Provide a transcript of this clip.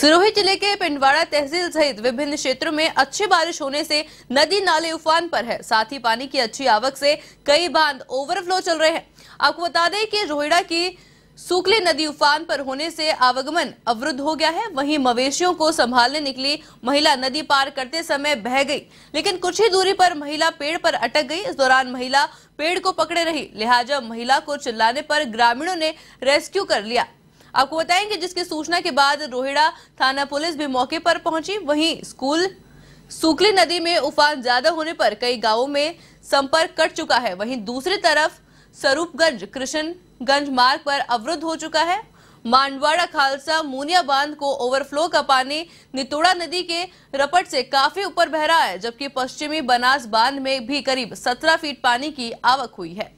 सिरोही जिले के पिंडवाड़ा तहसील सहित विभिन्न क्षेत्रों में अच्छी बारिश होने से नदी नाले उफान पर है साथ ही पानी की अच्छी आवक से कई बांध ओवरफ्लो चल रहे हैं आपको बता दें कि रोहिड़ा की सूखली नदी उफान पर होने से आवागमन अवरुद्ध हो गया है वहीं मवेशियों को संभालने निकली महिला नदी पार करते समय बह गई लेकिन कुछ ही दूरी पर महिला पेड़ पर अटक गई इस दौरान महिला पेड़ को पकड़े रही लिहाजा महिला को चिल्लाने पर ग्रामीणों ने रेस्क्यू कर लिया आपको बताएं कि जिसकी सूचना के बाद रोहिड़ा थाना पुलिस भी मौके पर पहुंची वहीं स्कूल सुकली नदी में उफान ज्यादा होने पर कई गांवों में संपर्क कट चुका है वहीं दूसरी तरफ स्वरूपगंज कृष्णगंज मार्ग पर अवरुद्ध हो चुका है मांडवाड़ा खालसा मुनिया बांध को ओवरफ्लो का पानी नितोड़ा नदी के रपट से काफी ऊपर बह रहा है जबकि पश्चिमी बनास बांध में भी करीब 17 फीट पानी की आवक हुई है